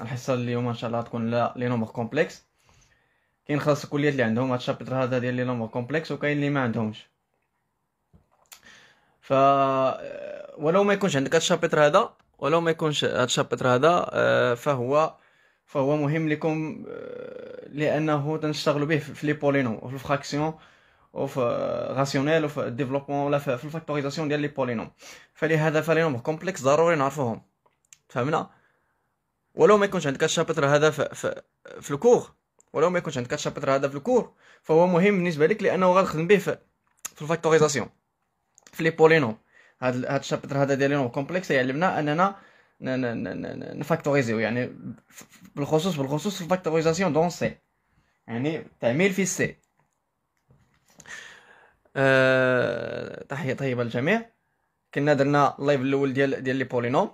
الحصه اليوم ان شاء الله تكون لا لي نومبر كومبلكس كاين خاص الكليات اللي عندهم هاد الشابتر هذا ديال لي نومبر كومبلكس وكاين اللي ما عندهمش ف ولو ما يكونش عندك هاد الشابتر هذا ولو ما يكونش هاد الشابتر هذا آه، فهو فهو مهم لكم آه، لانه تنشتغلوا به في لي بولينوم وفي الفراكسيون وفي راسيونيل وفي الديفلوبمون ولا في الفاكتوريزاسيون ديال لي بولينوم فلهذا فلي نومبر كومبلكس ضروري نعرفوهم فهمنا ولو ما يكونش عندك الشابتر هذا في, في, في الكور ولو ما يكونش عندك الشابتر هذا في الكور فهو مهم بالنسبه لك لانه تخدم به في, في الفاكتوريزاسيون في لي بولينوم هاد هاد الشابتر هذا ديال لينوم كومبلكس يعلمنا اننا نفاكتوريزيو يعني بالخصوص بالخصوص في الفاكتوريزاسيون دون سي يعني تعميل في سي آه، تحيه طيبه للجميع كنا درنا اللايف الاول ديال ديال لي بولينوم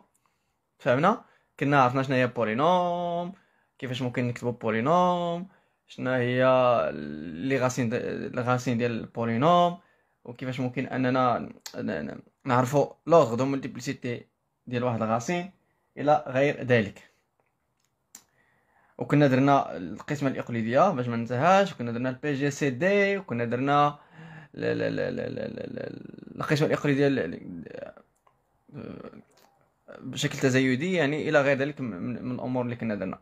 فهمنا كنا عرفنا شنو هي بولينوم كيفاش ممكن نكتبو بولينوم شنو هي لي غاسين غاسين ديال البولينوم وكيفاش ممكن اننا نعرفو لوغ دو مولتيبليسيتي ديال واحد الغاسين الى غير ذلك وكنا درنا القسمه الاقليديه باش ما ننساهاش وكنا درنا البي جي سي دي وكنا درنا القسمه الاقليديه بشكل تزايدي يعني الى غير ذلك من الامور اللي كنا درنا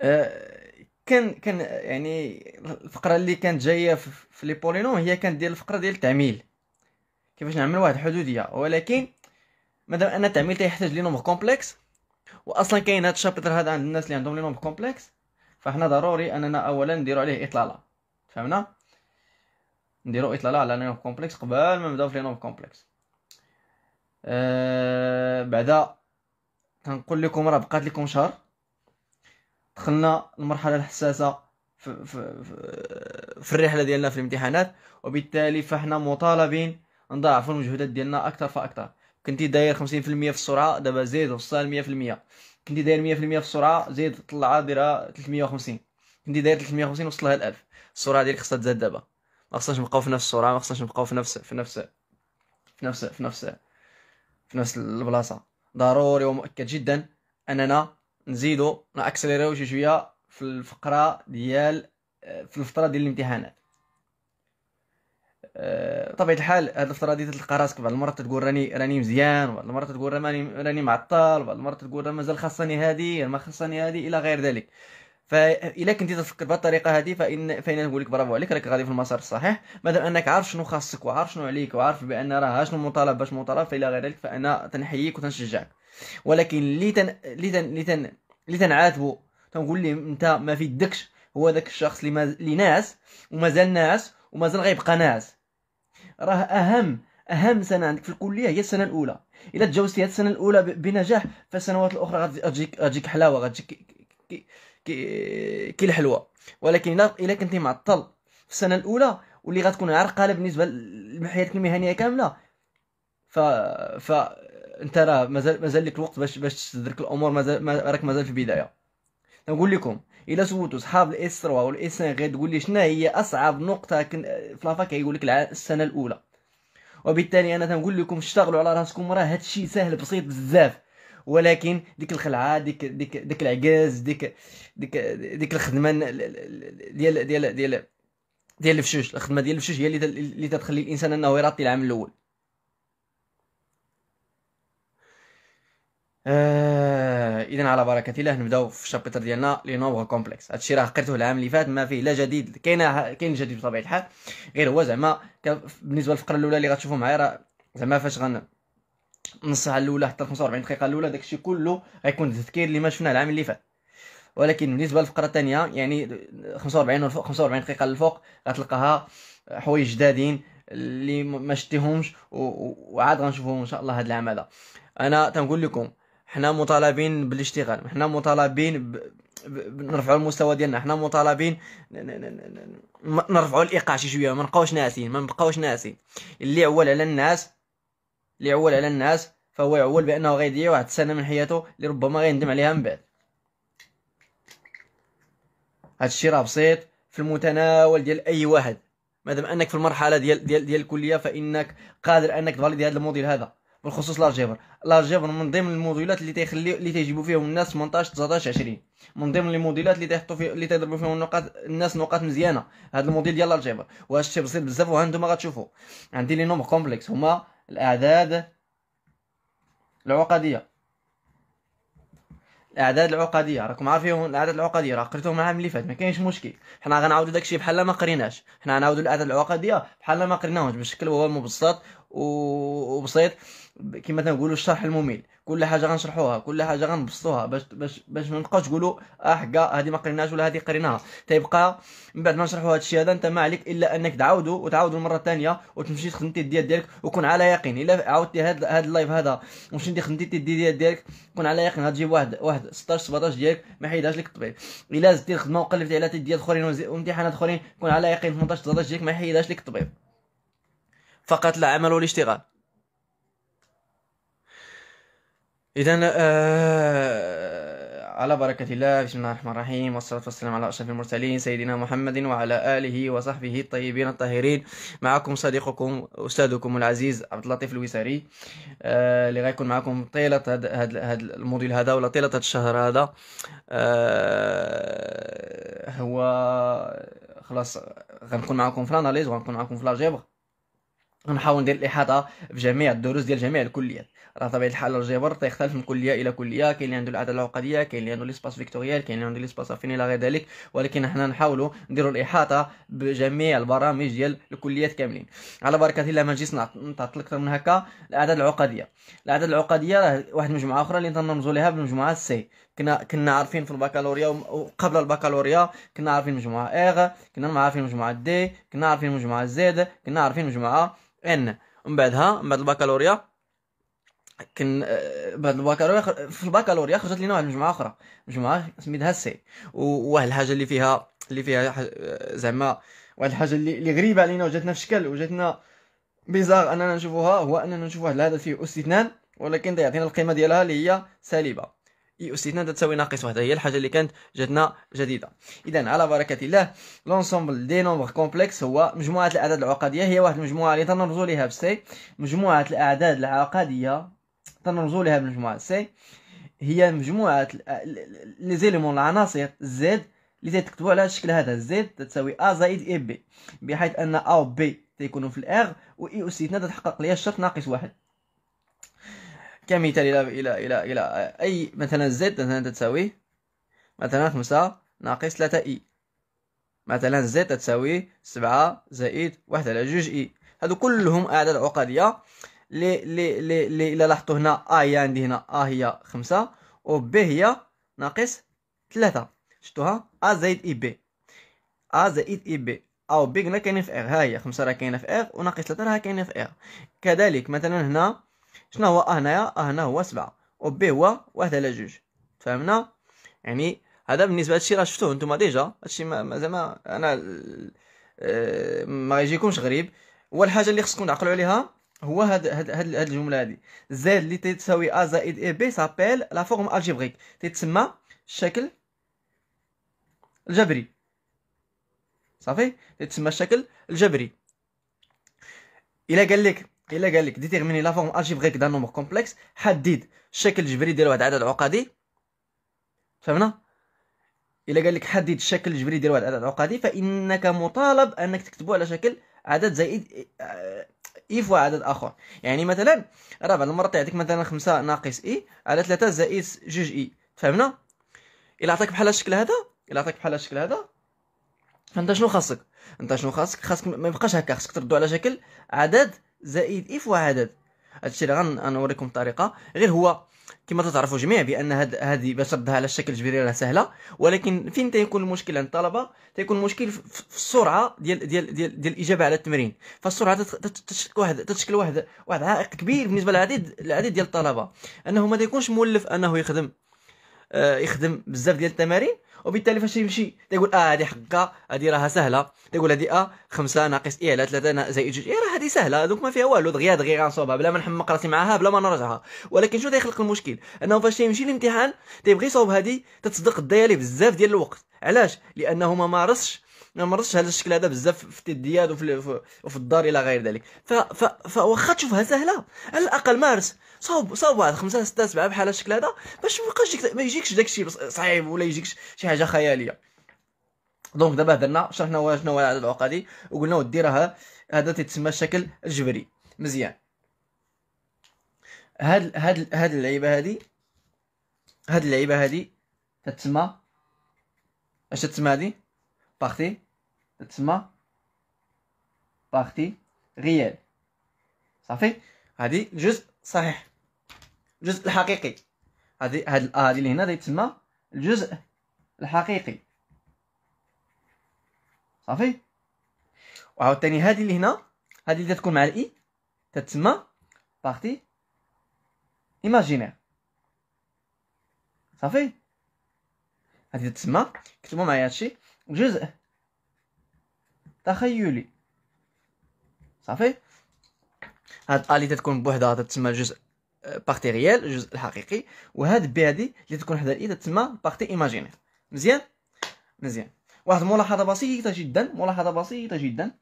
آه، كان كان يعني الفقره اللي كانت جايه في لي بولينوم هي كانت ديال الفقره ديال التعميل كيفاش نعمل واحد الحدوديه ولكن مادام ان التعميل تيحتاج لي نومبر كومبلكس واصلا كاين هذا الشابتر هذا عند الناس اللي عندهم لي نومبر كومبلكس فاحنا ضروري اننا اولا نديرو عليه اطلاله فهمنا نديرو اطلاله على لي نومبر كومبلكس قبل ما نبداو في لي نومبر كومبلكس آه، بعدا كنقول لكم راه بقات لكم شهر دخلنا المرحله الحساسه في, في, في الرحله ديالنا في الامتحانات وبالتالي فاحنا مطالبين نضاعفوا المجهودات ديالنا اكثر فاكثر كنتي داير 50% في السرعه دابا زيد وصل 100% كنتي داير 100% في السرعه زيد طلع ديرها 350 كنتي داير 350 وصلها ل 1000 السرعه ديالك خصها تزاد دابا ما خصناش نبقاو في نفس السرعه ما خصناش نبقاو في نفس في نفس في نفس في نفس في نفس البلاصه ضروري ومؤكد جدا اننا نزيدو ناكسليريو شي شويه في الفقره ديال في الفتره ديال الامتحانات أه، طبيعه الحال هاد الفتره هادي تلقى راسك بعض المرات تقول راني راني مزيان بعض المرات تقول راني راني معطل بعض المرات تقول مازال خاصني هادي ما خاصني هادي الى غير ذلك فإلا كنتي تفكر بهذه الطريقه هذه فان فانا نقول لك برافو عليك راك غادي في المسار الصحيح مادام انك عارف شنو خاصك وعارف شنو عليك وعارف بان راه شنو مطالب باش مطالب فإلى غير ذلك فانا تنحييك وتنشجعك ولكن اللي تن اللي تن اللي تن اللي تنعاتبو تنقول لي انت ما في يدكش هو ذاك الشخص اللي ما اللي ناس ومازال ناس ومازال غيبقى ناس راه اهم اهم سنه عندك في الكليه هي السنه الاولى الا تجاوزتي هذه السنه الاولى بنجاح فالسنوات الاخرى غتجيك غتجيك حلاوه غتجيك كي الحلوى ولكن الا الا كنتي معطل في السنه الاولى واللي غتكون عرقله بالنسبه لحياتك المهنيه كامله ف ف انت راه مازال مازال لك الوقت باش باش تدرك الامور مازال ما راك مازال في البدايه نقول لكم الا سولتو صحاب الاس 3 والاس 5 تقول لي شنو هي اصعب نقطه كن في لافا كيقول لك السنه الاولى وبالتالي انا تنقول لكم اشتغلوا على راسكم راه هادشي سهل بسيط بزاف ولكن ديك الخلعه ديك ديك ديك العكاز ديك ديك ديك الخدمه ديال ديال ديال ديال الفشوش الخدمه ديال الفشوش هي اللي تتخلي الانسان انه يراطي العام الاول آه اذا على بركه الله نبداو في الشابتر ديالنا لي نومبر كومبلكس هادشي راه قريته العام اللي فات ما فيه لا جديد كاين كاين جديد بطبيعه الحال غير هو زعما بالنسبه للفقره الاولى اللي غتشوفوا معايا راه زعما فاش غن نص ساعه الاولى حتى 45 دقيقه الاولى داكشي كله غيكون تذكير اللي ما شفناه العام اللي فات ولكن بالنسبه للفقره الثانيه يعني 45 والفوق 45 دقيقه للفوق غتلقاها حوايج جدادين اللي ما شتيهمش وعاد غنشوفهم ان شاء الله هذا العام هذا انا تنقول لكم حنا مطالبين بالاشتغال حنا مطالبين ب... نرفعوا المستوى ديالنا حنا مطالبين نرفعوا الايقاع شي شويه ما نبقاوش ناسين ما نبقاوش ناسين اللي عول على الناس اللي يعول على الناس فهو يعول بانه غيضيع واحد السنه من حياته اللي ربما غيندم عليها من بعد هادشي راه بسيط في المتناول ديال اي واحد مادام انك في المرحله ديال ديال ديال الكليه فانك قادر انك تفاليدي هذا الموديل هذا بالخصوص لارجيبر لارجيبر من ضمن الموديلات اللي تيخلي اللي تيجيبوا فيهم الناس 18 19 20 من ضمن الموديلات اللي تيحطوا فيه اللي تيضربوا فيهم النقاط الناس نقاط مزيانه هذا الموديل ديال لارجيبر وهذا الشيء بسيط بزاف وهانتوما غتشوفوا عندي لي نوم كومبلكس هما الأعداد العقدية الاعداد العقديه راكم عارفين الاعداد العقديه راه قريتهم العام اللي فات ما كاينش مشكل حنا غنعاودو داكشي بحال ما قريناش حنا غنعاودو الاعداد العقديه بحال ما قريناهمش بالشكل هو مبسط وبسيط كما تنقولوا الشرح الممل كل حاجه غنشرحوها كل حاجه غنبسطوها باش باش باش ما نبقاوش تقولوا اه حكا هذه ما قريناهاش ولا هذه قريناها تيبقى من بعد ما نشرحوا هذا الشيء هذا انت ما عليك الا انك تعاودوا وتعاودوا المره الثانيه وتمشي تخدم الديال ديالك وكون على يقين الا عاودتي هذا هاد اللايف هذا ومشيتي خدمتي الديال ديالك كون على يقين غتجيب واحد واحد 16 17 ديالك ما يحيدهاش لك الطبيب الا زدتي الخدمه وقلبتي على تديات اخرين وامتحانات اخرين كون على يقين 18 19 ديالك ما يحيدهاش لك الطبيب فقط لا عمل والاشتغال اذا آه على بركة الله بسم الله الرحمن الرحيم والصلاة والسلام على أشرف المرسلين سيدنا محمد وعلى آله وصحبه الطيبين الطاهرين معكم صديقكم أستاذكم العزيز عبد اللطيف الوساري آه اللي غيكون معكم طيلة هذا هاد, الموديل هذا ولا طيلة هذا الشهر هذا آه هو خلاص غنكون معكم في الاناليز وغنكون معكم في لاجيبر نحاول ندير الاحاطه في جميع الدروس ديال جميع الكليات راه طبيعه الحال الجبر تيختلف من كليه الى كليه كاين اللي عنده العاده العقديه كاين اللي عنده ليسباس فيكتوريال كاين اللي عنده ليسباس افين الى غير ذلك ولكن حنا نحاولوا نديروا الاحاطه بجميع البرامج ديال الكليات كاملين على بركه الله ما نجيش نتعطل اكثر من هكا الاعداد العقديه الاعداد العقديه راه واحد المجموعه اخرى اللي تنرمزوا لها بالمجموعه سي كنا كنا عارفين في البكالوريا وقبل البكالوريا كنا عارفين مجموعه اغ كنا عارفين مجموعه دي كنا عارفين مجموعه زد كنا عارفين مجموعه ان من بعدها من بعد البكالوريا كن آه، بعد البكالوريا في البكالوريا خرجت لينا واحد المجموعه اخرى مجموعه سميتها سي وواحد الحاجه اللي فيها اللي فيها آه، زعما واحد الحاجه اللي, غريبه علينا وجاتنا في شكل وجاتنا بيزار اننا نشوفوها هو اننا نشوف واحد الهدف فيه استثنان ولكن ده يعطينا القيمه ديالها اللي هي سالبه استثناء تساوي ناقص واحد هي الحاجه اللي كانت جاتنا جديده اذا على بركه الله لونسومبل دي نومبر كومبلكس هو مجموعه الاعداد العقديه هي واحد المجموعه اللي تنرمزوا ليها بسي مجموعه الاعداد العقديه تنرمزوا ليها بالمجموعه سي هي مجموعه لي زيليمون العناصر زد اللي تكتبوا على الشكل هذا زد تساوي ا زائد اي بي بحيث ان ا و بي تيكونوا في الاغ و e اي استثناء تتحقق لي الشرط ناقص واحد كمثال إلى إلى إلى إلى أي مثلا زد مثلا تساوي مثلا خمسة ناقص ثلاثة إي e. مثلا زد تساوي سبعة زائد واحد على جوج إي e. هادو كلهم أعداد عقدية لي لي لي لي إلا لاحظتو هنا أ هي عندي هنا أ هي خمسة و ب هي ناقص ثلاثة شتوها أ زائد إي بي أ زائد إي بي أو بي هنا كاينين في إغ ها هي خمسة راه كاينة في و ناقص ثلاثة راه كاينة في إغ كذلك مثلا هنا شنو هو أ هنايا أ هنا هو سبعة و بي هو واحد على جوج فهمنا يعني هذا بالنسبه لهادشي راه شفتوه نتوما ديجا هادشي ما زعما انا آه، ما يجيكمش غريب والحاجه اللي خصكم تعقلوا عليها هو هاد هاد هاد, هاد الجمله هادي زاد اللي تساوي ا زائد اي بي سابيل لا فورم الجبريك تتسمى الشكل الجبري صافي تتسمى الشكل الجبري الا قال لك الا قال لك ديتيرميني لا فورم الجبريك دان نومبر كومبلكس حدد الشكل الجبري ديال واحد العدد عقدي فهمنا الا قال لك حدد الشكل الجبري ديال واحد العدد عقدي فانك مطالب انك تكتبه على شكل عدد زائد اي آه، فوا عدد اخر يعني مثلا راه بعض المرات يعطيك مثلا 5 ناقص اي e على 3 زائد جوج اي e. فهمنا الا عطاك بحال الشكل هذا الا عطاك بحال الشكل هذا فانت شنو خاصك انت شنو خاصك خاصك ما يبقاش هكا خاصك تردو على شكل عدد زائد اف وعدد هادشي اللي غنوريكم الطريقه غير هو كما تعرفوا جميع بان هاد هذه باش ردها على الشكل الجبري راه سهله ولكن فين تيكون المشكل عند الطلبه تيكون المشكل في السرعه ديال ديال ديال, ديال الاجابه على التمرين فالسرعه تتشكل واحد تتشكل واحد واحد عائق كبير بالنسبه للعديد العديد ديال الطلبه انه ما تيكونش مولف انه يخدم آه، يخدم بزاف ديال التمارين وبالتالي فاش يمشي تيقول اه هذه حقه هذه راها سهله تيقول هذه اه خمسه ناقص اي على ثلاثه زائد جوج اي راه هذه سهله دوك ما فيها والو دغيا دغيا غنصوبها بلا ما نحمق راسي معاها بلا ما نرجعها ولكن شنو تيخلق المشكل انه فاش تيمشي الامتحان تيبغي يصوب هذه تتصدق الدايه ليه بزاف ديال الوقت علاش لانه ما مارسش ما مرتش هذا الشكل هذا بزاف في التديات وفي, وفي الدار الى غير ذلك فواخا تشوفها سهله على الاقل مارس صوب صوب واحد خمسه سته سبعه بحال الشكل هذا باش ما يبقاش ما يجيكش داك الشيء صعيب ولا يجيكش شي حاجه خياليه دونك دابا هدرنا شرحنا شنو هو العدد العقدي وقلنا ودي راه هذا تيتسمى الشكل الجبري مزيان هاد هاد هاد اللعيبه هادي هاد اللعيبه هادي تتسمى اش تتسمى هادي بارتي تسمى بارتي غيال صافي هذه الجزء صحيح الجزء الحقيقي هذه هاد هذه اللي هنا تسمى الجزء الحقيقي صافي وعاوتاني هذه اللي هنا هذه اللي تكون مع الاي تتسمى بارتي ايماجينير صافي هذه تتسمى كتبوا معايا هادشي جزء تخيلي صافي هاد الي تتكون بوحدها تتسمى جزء باكتيريال آه، الجزء الحقيقي وهاد بي هادي اللي تكون حدا الاي تتسمى بارتي ايماجينير مزيان مزيان واحد الملاحظه بسيطه جدا ملاحظه بسيطه جدا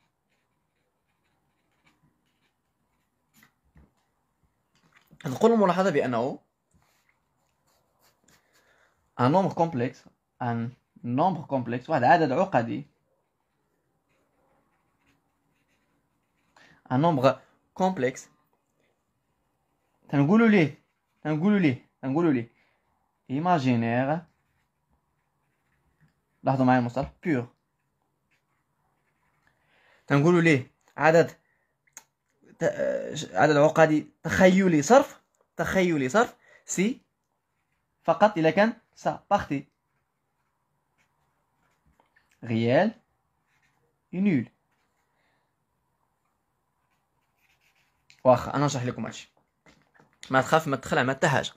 نقول الملاحظه بانه ان نومبر كومبلكس ان نومبر كومبلكس واحد عدد عقدي ان نومبر كومبلكس تنقولوا ليه تنقولوا ليه تنقولوا ليه ايماجينير لاحظوا معايا المصطلح بيور تنقولوا ليه عدد آه، عدد عقدي تخيلي صرف تخيلي صرف سي فقط اذا كان سا بارتي réel et nul واخا انا نشرح لكم هادشي ما تخاف ما تدخل على حتى حاجه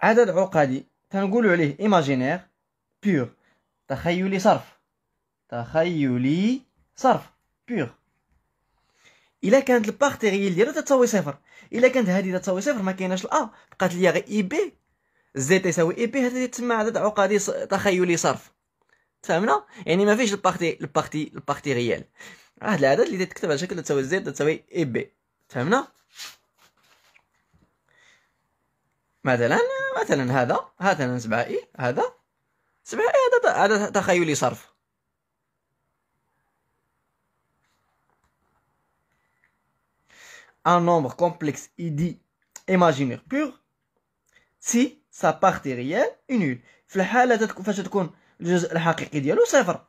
عدد عقدي تنقولوا عليه ايماجينير بيور تخيلي صرف تخيلي صرف بيور الا كانت البارتيريال ديالو تساوي صفر الا كانت هذه تساوي صفر ما كايناش الا بقات ليا غير اي بي زد تساوي اي بي هذه تسمى عدد عقدي تخيلي صرف فهمنا يعني ما فيش البارتي البارتي البارتي ريال راه العدد اللي تكتب على شكل تساوي زد تساوي اي e بي فهمنا مثلا مثلا هذا هذا سبعة اي e، هذا سبعة اي e، هذا عدد تخيلي صرف un nombre complexe il dit imaginaire pur si sa partie réelle est nulle في الحالة فاش تكون الجزء الحقيقي ديالو صفر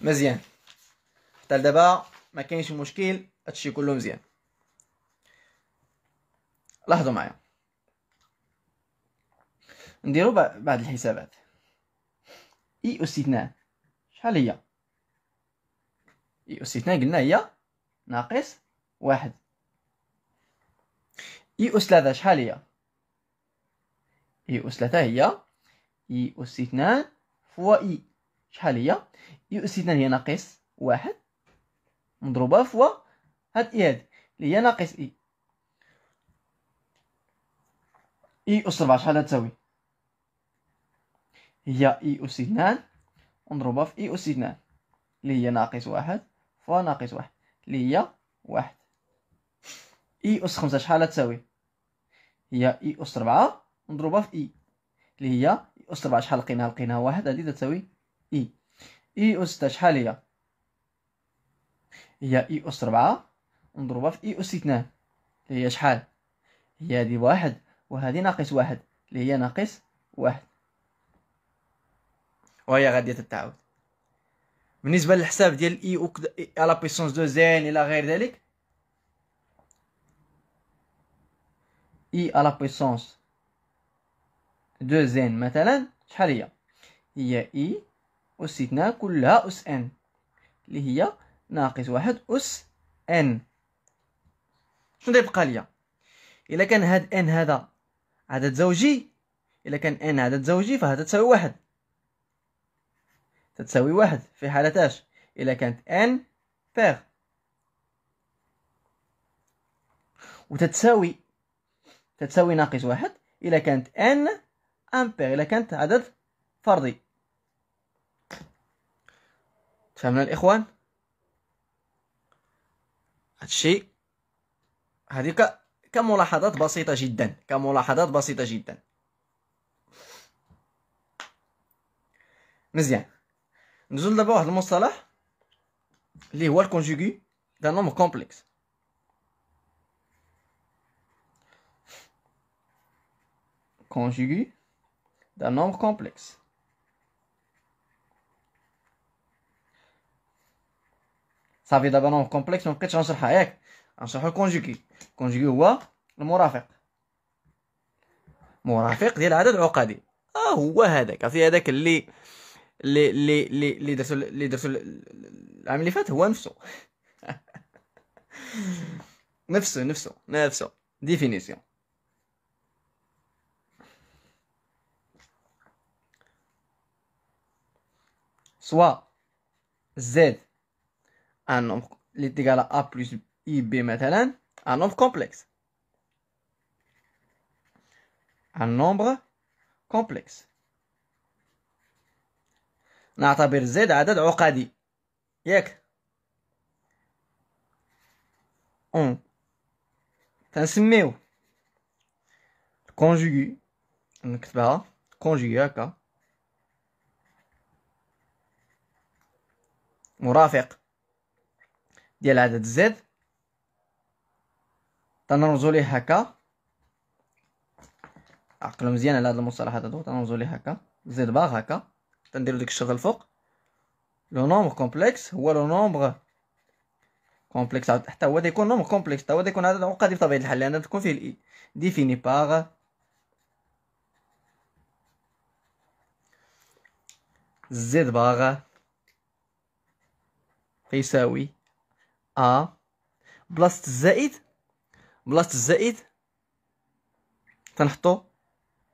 مزيان حتى لدابا ما كاينش مشكل هادشي كله مزيان لاحظوا معايا نديرو بعض الحسابات اي استثناء شحال هي اس 2 قلنا هي ناقص واحد اي اس 3 شحال هي اي اس 3 هي اي اس 2 فوا اي شحال هي اي اس 2 هي ناقص واحد مضروبه فوا هاد اي هادي اللي هي ناقص اي اي اس 4 شحال تساوي هي اي اس 2 مضروبه في اي اس 2 اللي هي ناقص واحد فوا ناقص واحد اللي هي واحد اي اس خمسة شحال تساوي هي اي اس ربعة مضروبة في اي اللي هي اي اس ربعة شحال لقيناها لقيناها واحد هادي تساوي اي اي اس ستة شحال هي هي اي اس ربعة مضروبة في اي اس اثنان اللي هي شحال هي هادي واحد وهادي ناقص واحد اللي هي ناقص واحد وهي غادية تتعاود بالنسبه للحساب ديال اي او لا بيسونس دو زين الى غير ذلك اي لا بيسونس دو زين مثلا شحال هي هي اي e أستثناء كلها أس ان اللي هي ناقص واحد أس ان شنو تيبقى ليا إلا كان هاد ان هذا عدد زوجي إلا كان ان عدد زوجي فهذا تساوي واحد تتساوي واحد في حالة اش إلا كانت ان بيغ وتتساوي تتساوي ناقص واحد إلا كانت ان امبير إلا كانت عدد فردي تفهمنا الإخوان هادشي هذه كملاحظات بسيطة جدا كملاحظات بسيطة جدا مزيان ندوزو دابا واحد المصطلح اللي هو الكونجوغي دان نومبر كومبلكس كونجوغي دان نومبر كومبلكس صافي دابا نومبر كومبلكس مبقيتش غنشرحها ياك غنشرحو الكونجوغي الكونجوغي هو المرافق مرافق ديال عدد عقدي اه هو هذاك عرفتي هذاك اللي Les solutions... Les solutions... Les solutions... Les solutions. Les solutions. Les solutions. Les solutions. Les à Les plus Les B Les nombre Les نعتبر زد عدد عقدي ياك اون تنسميو كونجوغي نكتبها كونجوغي هكا مرافق ديال عدد زد تنرمزو ليه هكا عقلو مزيان على هاد المصطلح هذا تنرمزو ليه هكا زد باغ هكا تنديرو ديك الشغل الفوق لو نومبر كومبلكس هو لو نومبر كومبلكس حتى هو تيكون نومبر كومبلكس حتى هو تيكون هذا عقدي بطبيعه الحال لان تكون فيه الاي ديفيني باغ زد باغ يساوي ا بلاصة الزائد بلاصة الزائد تنحطو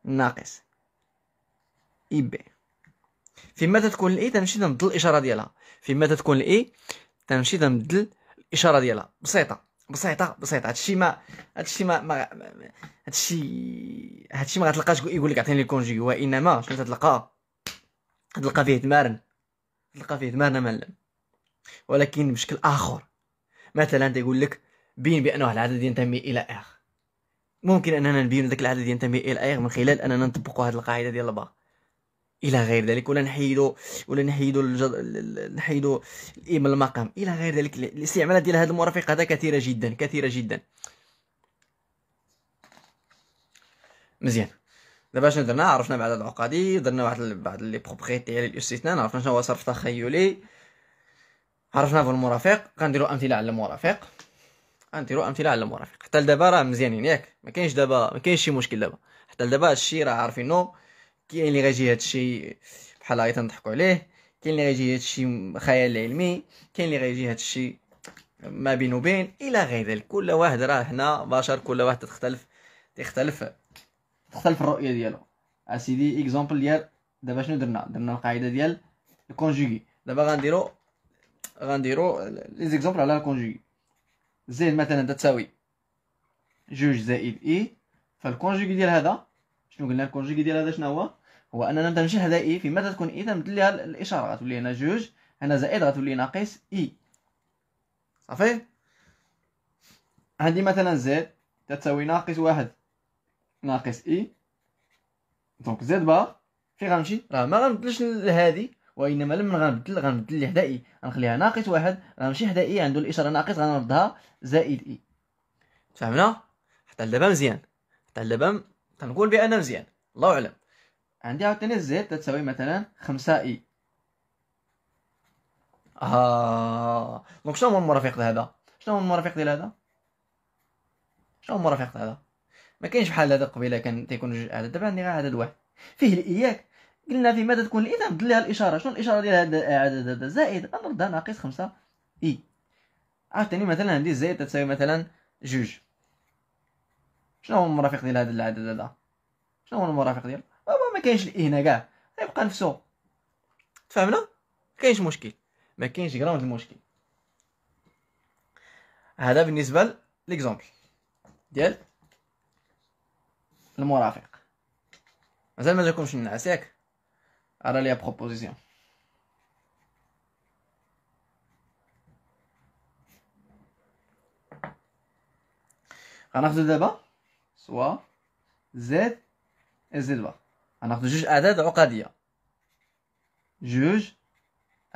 ناقص اي e بي فيما تتكون الاي تنمشي تنبدل الاشاره ديالها فيما تتكون الاي تنمشي تنبدل الاشاره ديالها بسيطه بسيطه بسيطه هادشي ما هادشي ما ما هادشي هادشي ما غتلقاش يقول لك عطيني الكونجي وانما شنو تتلقى تلقى فيه تمارن تلقى فيه تمارن معلم ولكن بشكل اخر مثلا تيقول لك بين بانه واحد العدد ينتمي الى اخ ممكن اننا نبين ذاك العدد ينتمي الى اخ من خلال اننا نطبقوا هذه القاعده ديال الباق الى غير ذلك ولا نحيدوا ولا نحيدوا الجد... نحيدوا الام المقام الى غير ذلك الاستعمالات ديال هذه المرافق هذا كثيره جدا كثيره جدا مزيان دابا اش درنا عرفنا بعد العقادي درنا واحد بعض لي بروبريتي على الاستثناء عرفنا شنو هو صرف تخيلي عرفنا في المرافق غنديروا امثله على المرافق غنديروا امثله على المرافق حتى لدابا راه مزيانين ياك ما كاينش دابا ما كاينش شي مشكل دابا حتى لدابا هادشي راه عارفينو كاين اللي غيجي هادشي بحال غادي تنضحكوا عليه كاين اللي غيجي هادشي خيال علمي كاين اللي غيجي هادشي ما بين وبين الى غير ذلك كل واحد راه حنا بشر كل واحد تختلف تختلف تختلف الرؤيه ديالو اسيدي اكزومبل ديال دابا شنو درنا درنا القاعده ديال الكونجوغي دابا غنديرو غنديرو لي زيكزومبل على الكونجوغي زيد مثلا تساوي جوج زائد اي فالكونجوغي ديال هذا شنو قلنا الكونجوغي ديال هذا شنو هو هو اننا تنشهد اي في متى تكون اي تنبدل لها الاشاره غتولي هنا جوج هنا زائد غتولي ناقص اي صافي عندي مثلا زد تساوي ناقص واحد ناقص اي دونك زد باغ فين غنمشي راه ما غنبدلش لهادي وانما لما غنبدل غنبدل لي حدا اي غنخليها ناقص واحد غنمشي حدا اي عنده الاشاره ناقص غنردها زائد اي فهمنا حتى لدابا مزيان حتى لدابا تنقول بان مزيان الله اعلم عندي عاوتاني الزد تساوي مثلا خمسة اي اه دونك شنو هو المرافق هذا شنو هو المرافق ديال هذا شنو هو المرافق هذا ما كاينش بحال هذا قبيله كان تيكون جوج اعداد دابا عندي غير عدد واحد فيه الاياك قلنا في ماذا تكون الاذا تنبدل لها الاشاره شنو الاشاره ديال هذا العدد هذا زائد غنردها ناقص خمسة اي عاوتاني مثلا عندي زائد تساوي مثلا جوج شنو هو المرافق ديال هذا العدد هذا شنو هو المرافق ديال كاينش هنا كاع غيبقى نفسو تفهمنا كاينش مشكل ما كاينش غراوند المشكل هذا بالنسبه ليكزومبل ديال المرافق مازال ما جاكمش النعاس ياك ارا لي بروبوزيسيون غناخدو دابا سوا زد زد بار غناخدو جوج اعداد عقديه جوج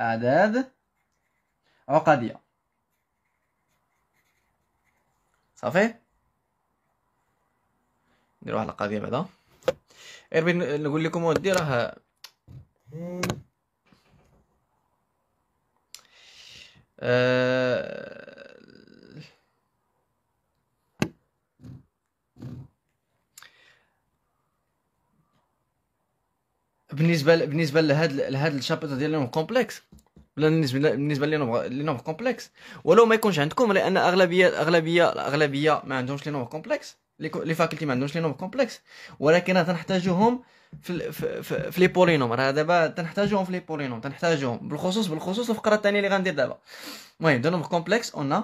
اعداد عقديه صافي ندير واحد القضيه بعدا غير بين نقول لكم ودي راه أه بالنسبه بالنسبه لهذا لهذا الشابتر ديال لينوف كومبلكس ولا بالنسبه بالنسبه لينوف كومبلكس ولو ما يكونش عندكم لان اغلبيه الاغلبيه الاغلبيه ما عندهمش لينوف كومبلكس لي فاكولتي ما عندهمش نوم كومبلكس ولكن تنحتاجوهم في في في, لي بولينوم راه دابا تنحتاجوهم في لي بولينوم تنحتاجوهم بالخصوص بالخصوص الفقره الثانيه اللي غندير دابا المهم نوم كومبلكس اون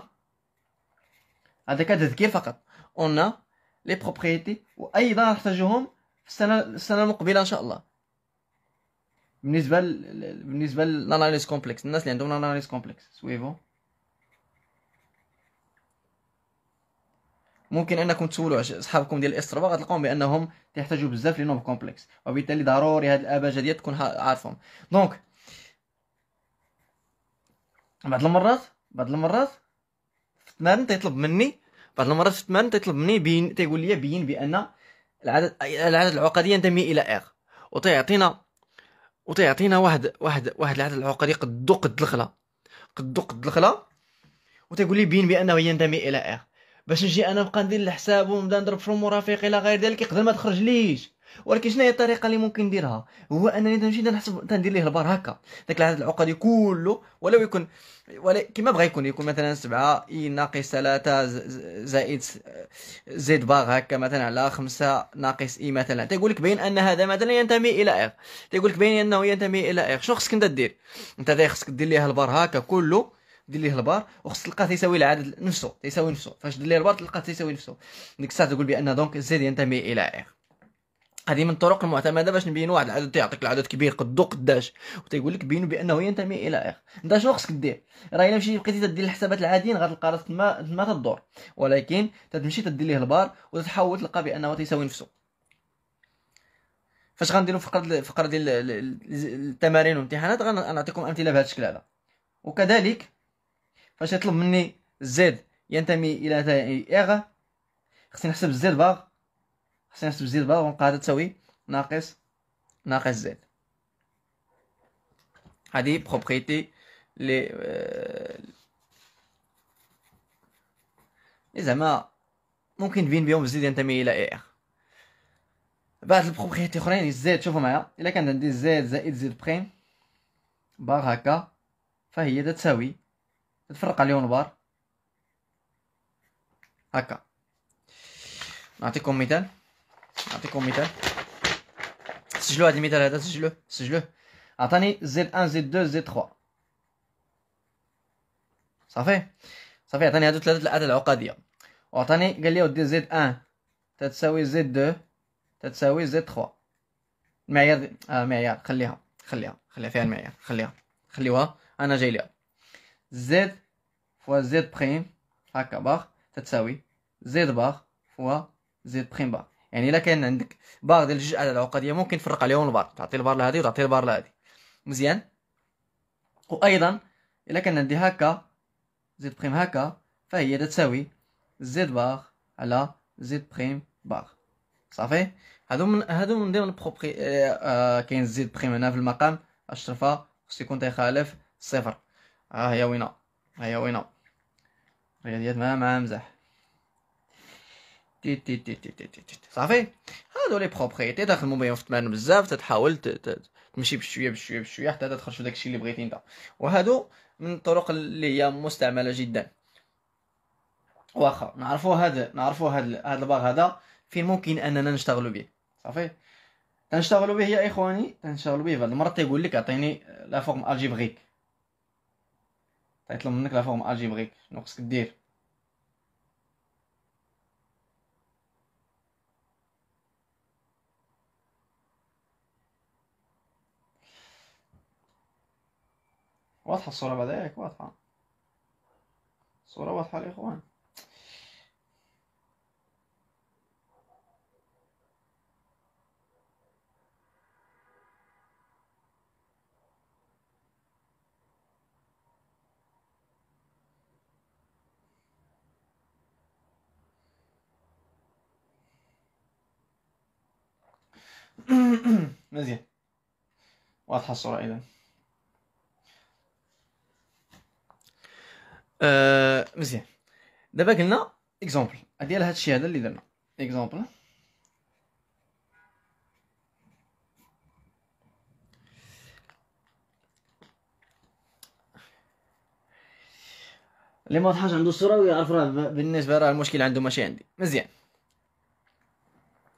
هذا كتذكير فقط اون لي بروبريتي وايضا نحتاجوهم في السنه السنه المقبله ان شاء الله بالنسبه ل... بالنسبه للاناليز كومبلكس الناس اللي عندهم اناليز كومبلكس سويفو ممكن انكم تسولوا اصحابكم ديال الاستربا غتلقاهم بانهم تحتاجوا بزاف لي نوب كومبلكس وبالتالي ضروري هاد الاباجه ديال تكون عارفهم دونك بعض المرات بعض المرات في التمارين تيطلب مني بعض المرات في التمارين تيطلب مني بين تيقول لي بين بان العدد العدد العقدي ينتمي الى اغ وتيعطينا وتيعطينا واحد واحد واحد العدد العقدي قد دق الخلا قد دق الخلا وتيقول لي بين بانه ينتمي الى اخ باش نجي انا نبقى ندير الحساب ونبدا نضرب في المرافق الى غير ذلك يقدر ما تخرجليش ولكن شنو هي الطريقه اللي ممكن نديرها هو انني تنمشي تنحسب تندير ليه البار هكا داك العدد العقدي كله ولو يكون ولا كما بغى يكون يكون مثلا 7 اي ناقص 3 زائد زد باغ هكا مثلا على 5 ناقص اي مثلا تيقول لك بين ان هذا مثلا ينتمي الى اخ تيقول لك بين انه ينتمي الى اخ شنو خصك انت دير انت خصك دير ليه البار هكا كله دير ليه البار وخص تلقاه تيساوي العدد نفسه تيساوي نفسه فاش دير ليه البار تلقاه تيساوي نفسه ديك الساعه تقول بان دونك زيد ينتمي الى اخ هذه من الطرق المعتمده باش نبين واحد العدد تيعطيك العدد كبير قدو قداش وتيقول لك بينو بانه ينتمي الى اخ انت شنو خصك دير راه الا مشيتي بقيتي تدير الحسابات العاديين غتلقى راسك ما ما تدور ولكن تتمشي تدير ليه البار وتتحول تلقى بانه تيساوي نفسه فاش غنديرو فقره فقره ديال التمارين والامتحانات غنعطيكم امثله بهذا الشكل هذا وكذلك فاش يطلب مني زد ينتمي الى اغ خصني نحسب الزيد باغ خصني نستبدل بها ونلقى هذا تساوي ناقص ناقص زد هادي بروبريتي لي لي زعما ممكن فين بيهم زيد ينتمي الى اي ار بعد البروبريتي اخرين زد شوفوا معايا الا كان عندي زد زائد زد بريم بار هكا فهي تساوي تفرق عليهم البار هكا نعطيكم مثال نعطيكم مثال سجلوا هذا المثال هذا سجلوه سجلوه عطاني زد 1 زد 2 زد 3 صافي صافي عطاني هادو ثلاثه الاعداد العقديه وعطاني قال لي ودي زد 1 تتساوي زد 2 تتساوي زد 3 المعيار آه معيار خليها خليها خليها فيها المعيار خليها خليوها انا جاي ليها زد فوا زد بريم هكا باغ تتساوي زد باغ فوا زد بريم باغ يعني الا كان عندك باغ ديال جوج اعداد عقديه ممكن تفرق عليهم البار تعطي البار لهذه وتعطي البار لهذه مزيان وايضا الا كان عندي هكا زد بريم هكا فهي تساوي زد باغ على زد بريم باغ صافي هادو من هادو من ديال البروبري آه،, آه كاين زد بريم هنا في المقام الشرفه خصو يكون تيخالف صفر ها آه هي وينه ها هي وينه رياضيات ما مع مزح تي تي تي تي تي تي صافي هادو لي بروبريتي داخل المبيعون في الثمن بزاف تتحاول تمشي بشويه بشويه بشويه حتى تدخل في داكشي اللي بغيتي انت وهادو من الطرق اللي هي مستعمله جدا واخا نعرفوا هاد نعرفوا هذا هذا الباغ هذا فين ممكن اننا نشتغلوا به صافي تنشتغلوا به يا اخواني تنشتغلوا به بعض المرات تيقول لك اعطيني لا فورم الجبريك تيطلب منك لا فورم الجبريك شنو خصك دير واضحة الصورة بداياك واضحة الصورة واضحة يا إخوان مزيان واضحة الصورة إذن آه، مزيان دابا قلنا اكزومبل ديال هادشي الشيء هذا اللي درنا اكزومبل اللي ما طحاش عنده الصوره ويعرف راه بالنسبه راه المشكل عنده ماشي عندي مزيان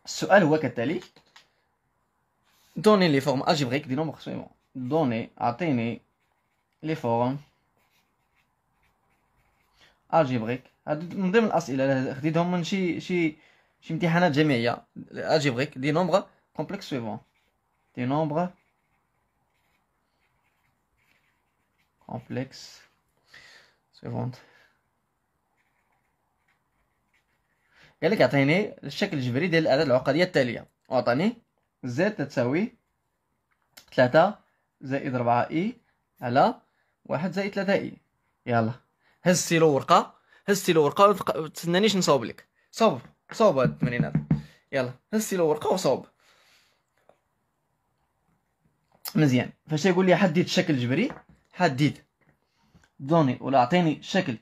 السؤال هو كالتالي دوني لي فورم الجبريك دي نومبر سويمون دوني اعطيني لي فورم الجبريك هادو من ضمن الاسئله اللي خديتهم من شي شي شي امتحانات جامعيه الجبريك دي نومبر كومبلكس سويفون دي نومبر كومبلكس سويفون قال لك عطيني الشكل الجبري ديال الاعداد العقديه التاليه وعطاني زد تساوي 3 زائد 4 اي على 1 زائد 3 اي يلا هزتي له ورقه هزتي له ورقه ما تستنانيش نصاوب لك صوب صوب هاد التمرينات يلا هزتي له ورقه وصوب مزيان فاش يقول لي حدد شكل جبري حدد دوني ولا اعطيني شكل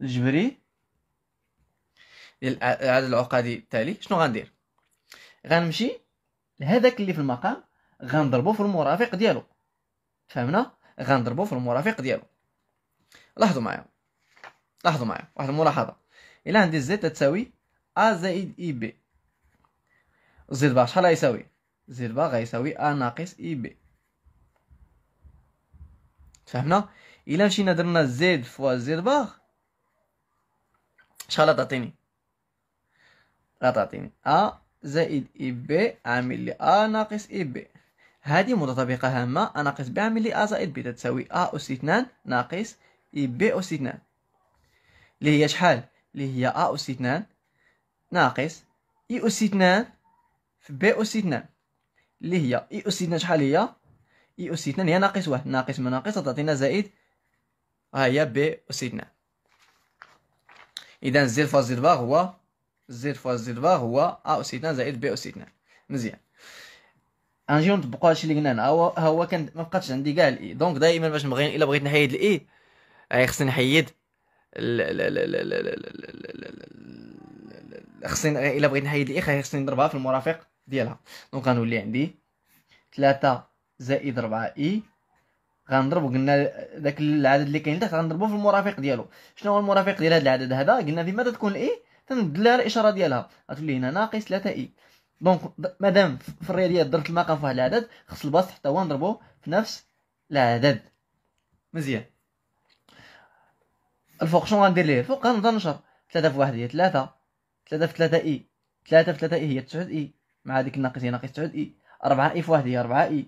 الجبري ديال العدد العقدي التالي شنو غندير غنمشي لهذاك اللي في المقام غنضربو في المرافق ديالو فهمنا غنضربو في المرافق ديالو لاحظوا معايا لاحظوا معايا واحد الملاحظه إلا عندي زد تساوي ا زائد اي بي زد بار شحال غيساوي زد بار غيساوي ا ناقص اي e بي فهمنا إلا مشينا درنا زد فوا زد بار شحال تعطيني لا تعطيني ا زائد اي e بي عامل لي ا ناقص اي e بي هذه متطابقه هامه ا ناقص بي عامل لي ا زائد بي تساوي ا اس 2 ناقص اي بي أس 2 اللي هي شحال اللي هي أ أس 2 ناقص إي أس 2 في بي أس 2 اللي هي إي أس 2 شحال هي إي أس 2 هي ناقص واحد ناقص من ناقص تعطينا زائد ها هي بي أس 2 إذا زير فاز زير باغ هو زير فاز زير باغ هو أ أس 2 زائد بي أس 2 مزيان نجيو نطبقوا هادشي اللي قلنا انا هو هو كان ما بقاتش عندي كاع الاي دونك دائما باش نبغي الا بغيت نحيد الاي خصني نحيد خصني الا بغيت نحيد الاخ خصني نضربها في المرافق ديالها دونك غنولي عندي 3 زائد 4 اي غنضرب قلنا داك العدد اللي كاين لتحت غنضربو في المرافق ديالو شنو هو المرافق ديال هذا العدد هذا قلنا فيما تكون الاي تندل على الاشاره ديالها غتولي هنا ناقص 3 اي دونك مادام في الرياضيات درت المقام في هذا العدد خص البسط حتى هو نضربو في نفس العدد مزيان الفوق شنو غندير ليه الفوق غنبدا نشر 3 في 1 هي 3 3 في 3 اي 3 في 3 اي هي 9 اي مع هذيك الناقص هي ناقص 9 اي 4 اي في 1 هي 4 اي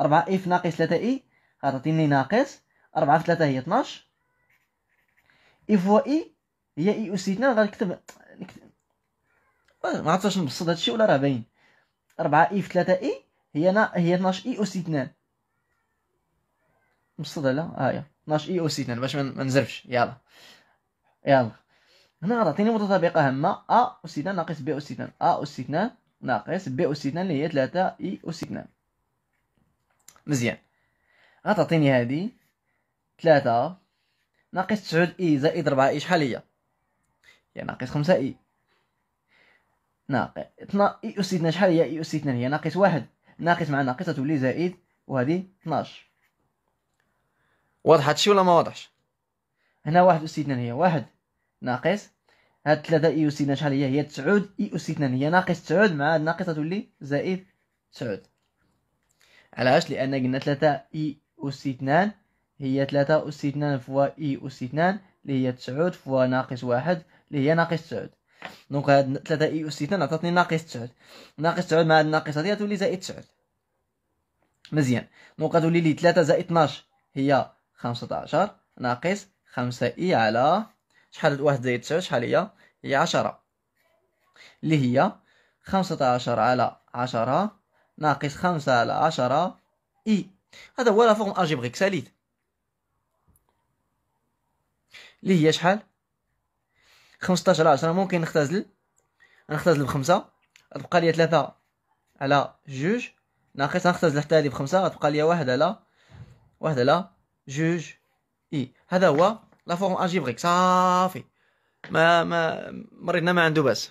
4 اي في ناقص 3 اي غتعطيني ناقص 4 في 3 هي 12 اي فوا اي هي اي اس 2 غنكتب أه، ما عرفتش نبسط هادشي ولا راه باين 4 اي في 3 اي هي نا... هي 12 اي اس 2 نبسط لا ها آه 12 اي او سي باش ما نزرفش يلا يلا هنا غتعطيني متطابقه هامه ا أس ناقص ب أس ا أس ناقص ب أس اللي هي 3 اي أس مزيان غتعطيني هادي 3 ناقص 9 اي e زائد 4 اي e شحال هي هي ناقص 5 اي e. ناقص 2 اي أس شحال هي اي أس هي ناقص 1 ناقص مع ناقص تولي زائد وهذه 12 واضح هادشي ولا ما واضحش هنا واحد استثنان هي واحد ناقص هاد ثلاثة اي استثنان شحال هي هي تسعود اي استثنان هي ناقص تسعود مع ناقص تولي زائد تسعود علاش لان قلنا ثلاثة اي أس اثنان هي ثلاثة أس اثنان فوا إي أس اثنان اللي هي تسعود فوا ناقص واحد اللي هي ناقص تسعود دونك هاد ثلاثة إي أس اثنان عطاتني ناقص تسعود ناقص تسعود مع هاد الناقص هادي غتولي زائد تسعود مزيان دونك غتولي لي ثلاثة زائد اثناش هي خمسطاشر ناقص خمسة إي على شحال واحد زائد تسعة شحال هي هي عشرة اللي هي خمسطاشر على عشرة ناقص خمسة على عشرة إي هذا هو لافورم فورم ساليت اللي هي شحال خمسطاش على عشرة ممكن نختزل نختزل بخمسة غتبقى لي ثلاثة على جوج ناقص نختزل حتى هادي بخمسة غتبقى لي واحد على واحد على جوج اي هذا هو لا فورم الجبريك صافي ما ما مرينا ما عنده باس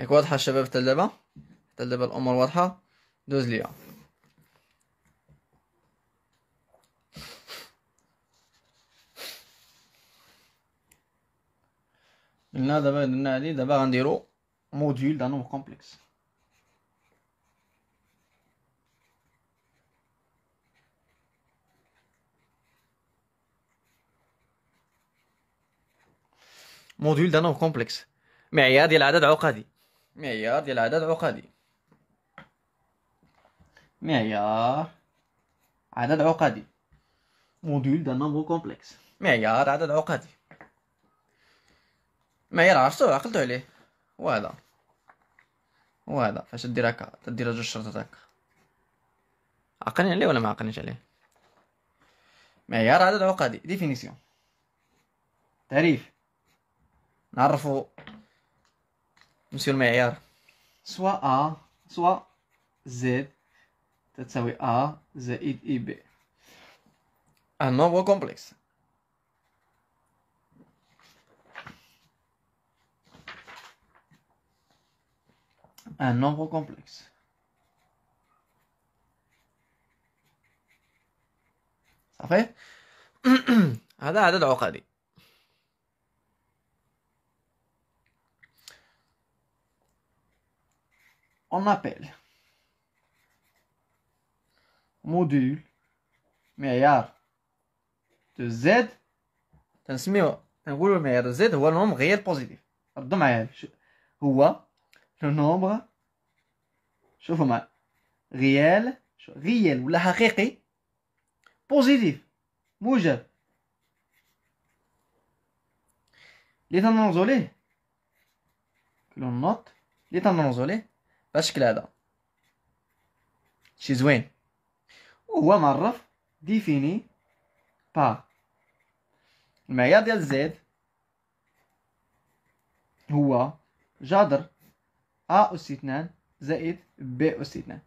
هيك واضحة الشباب تلبها تلبها الأمور واضحة دوز ليها قلنا دابا قلنا هادي دابا غنديرو موديول دانو كومبلكس موديول دانو كومبلكس معيار ديال العدد عقدي معيار ديال عدد عقدي معيار عدد عقدي موديل دان نمبر كومبلكس معيار عدد عقدي معيار عرفتو عقلتو عليه هو هذا فاش دير هكا تدير جوج شرطات هكا عقلني عليه ولا ما عقلنيش عليه معيار عدد عقدي ديفينيسيون تعريف نعرفو مسيو المعيار سواء ا سوا زد تساوي ا زائد اي بي نوفو كومبلكس ان نوفو كومبلكس صافي هذا عدد عقدي On appelle module meilleur de Z. T'as mis un meilleur de Z le nombre réel positif. Demain, le nombre, je réel, réel ou la réalité positif. Mouge. L'étendant zolé. Que l'on note. بهالشكل هذا شي زوين وهو معرف ديفيني با المعيار ديال زد هو جذر ا اس 2 زائد ب اس 2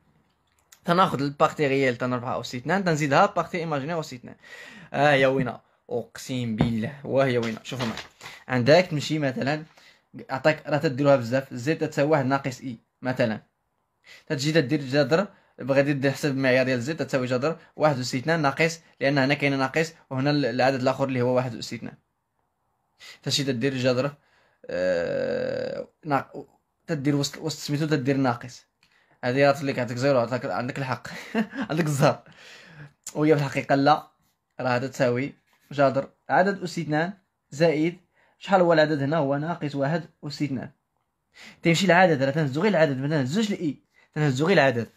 تناخذ البارتي ريال تنرفعها اس 2 تنزيدها بارتي ايماجينير اس 2 ها آه هي وينها اقسم بالله وهي وينها شوفوا معايا عندك تمشي مثلا اعطاك راه تديروها بزاف زد تساوي واحد ناقص اي e. مثلا تجي دير جذر بغيتي دير حسب المعيار ديال زد تساوي جذر واحد أس اثنان ناقص لان هنا كاين ناقص وهنا العدد الاخر اللي هو واحد أس اثنان تجي دير جذر آه... تدير وسط وسط سميتو تدير ناقص هذه راه لك عطيك زيرو عطاك عندك الحق عندك الزهر وهي في الحقيقه لا راه تساوي جذر عدد أس اثنان زائد شحال هو العدد هنا هو ناقص واحد أس اثنان تيمشي العدد راه تنهزو غير العدد ما تنهزوش الاي e، تنهزو غير العدد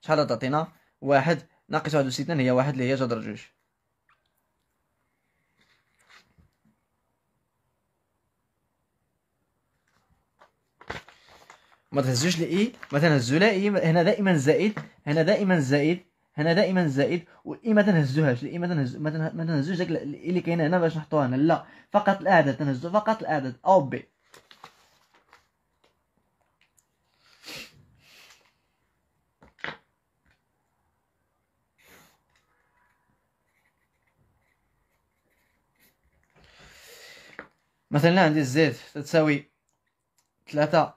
شحال تعطينا واحد ناقص واحد وستين هي واحد اللي هي جذر جوج ما تهزوش لاي e، ما تنهزو لا اي e، هنا دائما زائد هنا دائما زائد هنا دائما زائد والاي ما تنهزوهاش الاي ما تنهز ما تنهزوش داك اللي كاين هنا باش نحطوها هنا لا فقط الاعداد تنهزو فقط الاعداد او بي مثلا عندي زد تساوي ثلاثة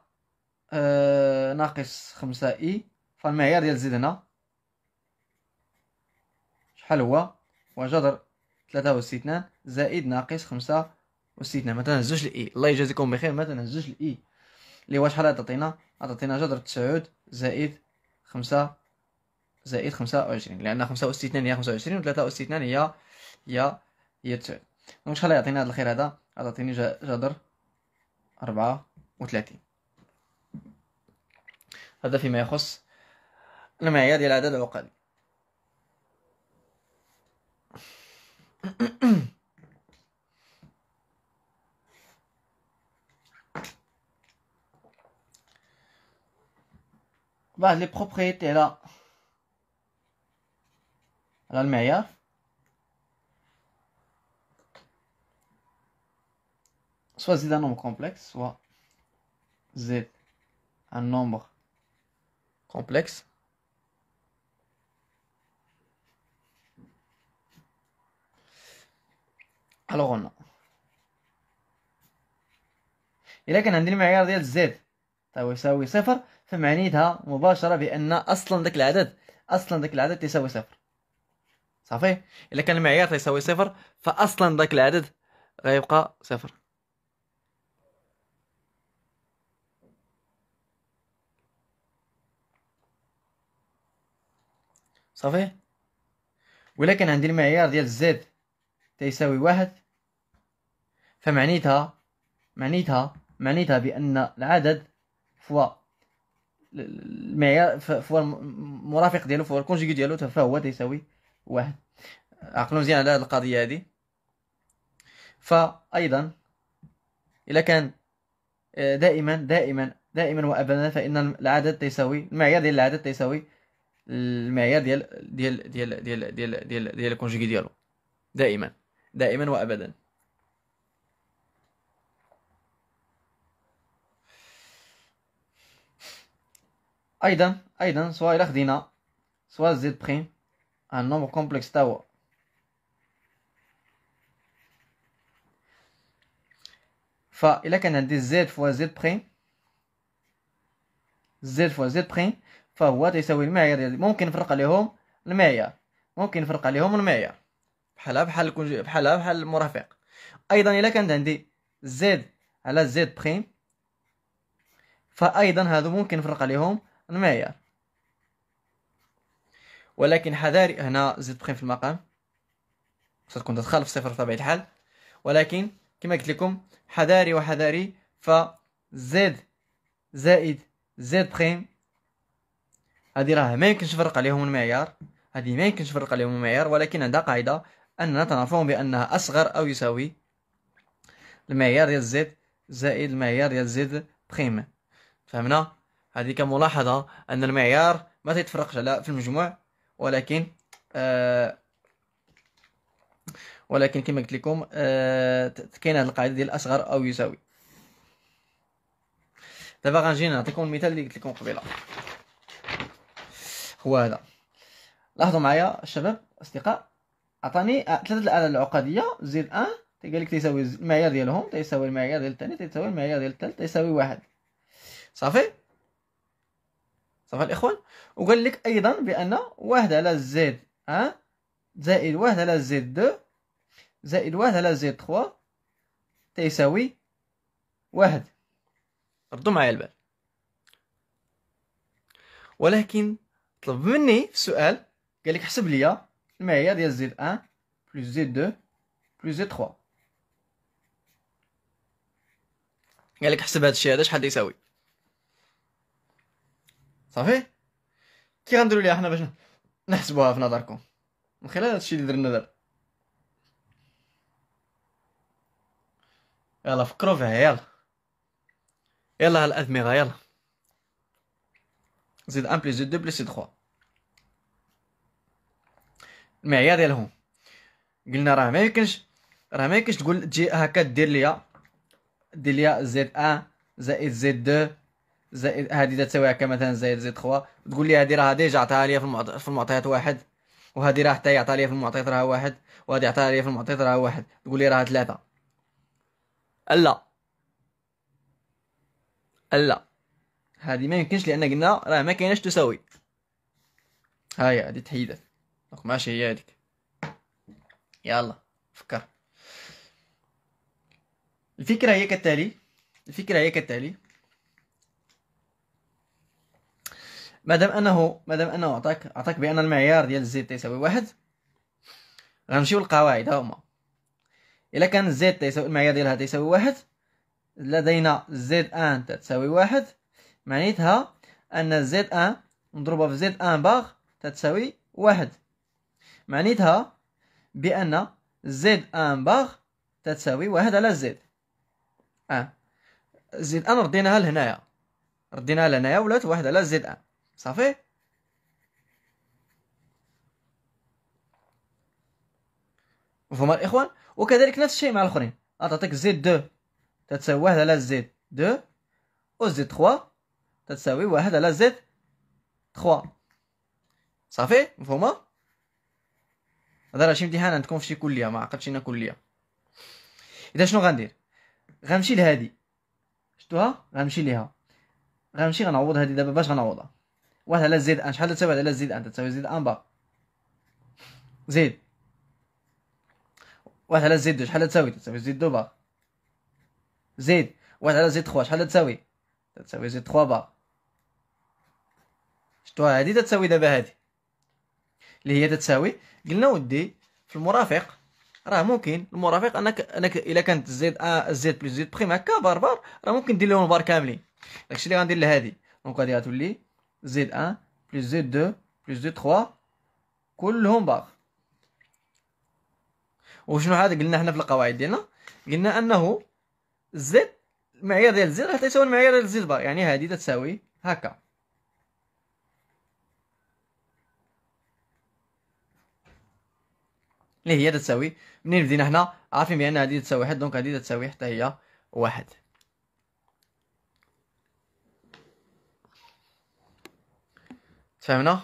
آه ناقص خمسة اي فالمعيار ديال زد هنا شحال هو هو جذر ثلاثة اثنان زائد ناقص خمسة أوس مثلا زوج الاي الله يجازيكم بخير مثلا زوج الاي اللي هو شحال عطاتينا عطاتينا جذر تسعود زائد خمسة زائد خمسة وعشرين لأن خمسة اثنان هي خمسة وعشرين وثلاثة اثنان هي هي هي تسعود دونك شحال عطينا هاد الخير هذا هتعطيني جذر أربعة وثلاثين هذا فيما يخص المعيار ديال العدد العقدي بعض لي بروبريتي على على المعيار soit z un nombre complexe, soit z un nombre complexe. Alors on a كان عندي المعيار ديال زيد تساوي يساوي صفر فمعنيتها مباشرة بأن أصلا ذاك العدد أصلا ذاك العدد تساوي صفر صافي إذا كان المعيار تساوي صفر فأصلا ذاك العدد غيبقى صفر صافي ولا كان عندي المعيار ديال زد تيساوي واحد فمعنيتها معنيتها معنيتها بان العدد فوا المعيار فوا المرافق ديالو فوا الكونجيكي ديالو فهو تيساوي واحد عقلوا مزيان على هذه القضيه هذه فايضا الا كان آه، دائما دائما دائما وابدا فان العدد تساوي المعيار ديال العدد تساوي المعيار ديال ديال ديال ديال ديال ديال ديال الكونجيكي ديالو دائما دائما وابدا ايضا ايضا سواء الا خدينا سواء زد بريم ان نومبر كومبلكس تا هو فإلا كان عندي زد فوا زد بريم زد فوا زد بريم فهو تيساوي المعيار ديال ممكن نفرق عليهم المعيار ممكن نفرق عليهم المعيار بحالها بحال بحالها بحال المرافق ايضا الا كانت عندي زد على زد بخيم فايضا هادو ممكن نفرق عليهم المعيار ولكن حذاري هنا زد بخيم في المقام خصها تكون تدخل في صفر بطبيعه الحال ولكن كما قلت لكم حذاري وحذاري ف زد زائد زد بخيم هذه راه ما يمكنش نفرق عليهم المعيار هذه ما يمكنش نفرق عليهم المعيار ولكن عندها قاعده اننا تنعرفهم بانها اصغر او يساوي المعيار ديال زد زائد المعيار ديال زد بخيم فهمنا هذه كملاحظه ان المعيار ما تيتفرقش على في المجموع ولكن آه ولكن كما قلت لكم آه كاين هذه القاعده ديال اصغر او يساوي دابا غنجي نعطيكم المثال اللي قلت لكم قبيله هو هذا لاحظوا معايا الشباب اصدقاء عطاني ثلاثه آه، الاله العقديه زد ان تيقال لك تيساوي المعيار ديالهم تيساوي المعيار ديال الثاني تيساوي المعيار ديال الثالث تيساوي واحد صافي صافي الاخوان وقال لك ايضا بان واحد على زد ان زائد واحد على زد دو زائد واحد على زد تخوا تيساوي واحد ردوا معايا البال ولكن طلب مني في سؤال قال لك حسب لي المعيار ديال زد 1 بلس زد 2 بلس زد 3 قال لك حسب هذا الشيء هذا شحال يساوي صافي كي غنديروا ليها حنا باش نحسبوها في نظركم من خلال هذا الشيء اللي درنا دابا يلا فكروا فيها يلا يلا الادمغه يلا زيد 1 بلس 2 بلس 3 المعيار ديالهم قلنا راه ما يمكنش راه ما يمكنش تقول تجي هكا دير ليا دير ليا زيد 1 زائد زيد 2 زائد هادي تساوي هكا مثلا زائد زيد 3 تقول لي هادي راه ديجا عطاها ليا في المعط... في المعطيات واحد وهذه راه حتى هي عطاها لي في المعطيات راه واحد وهذه عطاها لي في المعطيات راه واحد تقول لي راه ثلاثة لا لا هذه ما يمكنش لان قلنا راه ما كايناش تساوي هاي هذه تحيدت دونك ماشي هي هذيك يلا فكر الفكره هي كالتالي الفكره هي كالتالي مادام انه مادام انه عطاك عطاك بان المعيار ديال زد تساوي واحد غنمشيو للقواعد هما الا كان زد تساوي المعيار ديالها تساوي واحد لدينا زد ان تساوي واحد معناتها أن زد أن نضربها في زد أن باغ تتساوي واحد معناتها بأن زد أن باغ تتساوي واحد على زد أن آه. زد أن رديناها لهنايا رديناها لهنايا ولات واحد على زد أن صافي مفهوم الإخوان وكذلك نفس الشيء مع الآخرين تعطيك زد دو تتساوي واحد على زد دو أو زد تخوا تساوي واحد على زد تخوا صافي مفهومه هذا راه شي امتحان عندكم في شي كليه ما انا كليه اذا شنو غندير غنمشي لهادي شتوها غنمشي ليها غنمشي غنعوض هادي دابا باش غنعوضها واحد على زد ان شحال تساوي على زد ان تساوي زد ان با زد واحد على زد شحال تساوي تساوي زد دو با زد واحد على زد تخوا شحال تساوي تساوي زد تخوا با شتو هذه تتساوي دابا هذه اللي هي تتساوي قلنا ودي في المرافق راه ممكن المرافق انك انك الا كانت زد ا زد بلس زد بخيم هكا بار بار راه ممكن دير لهم بار كاملين داكشي اللي غندير لهادي دونك هادي غتولي زد ان بلس زد دو بلس زد 3 كلهم بار وشنو هذا قلنا حنا في القواعد ديالنا قلنا انه زد المعيار ديال زد راه تساوي المعيار ديال زد بار يعني هادي تتساوي هكا اللي هي تساوي منين بدينا هنا عارفين بان هذه تساوي واحد دونك هذه تساوي حتى هي واحد تفهمنا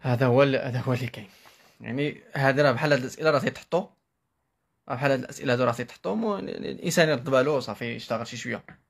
هذا هو هذا هو اللي كاين يعني هذه راه بحال هاد الاسئله راه تيتحطوا بحال هاد الاسئله هادو راه تيتحطوا الانسان يرد بالو صافي يشتغل شي شويه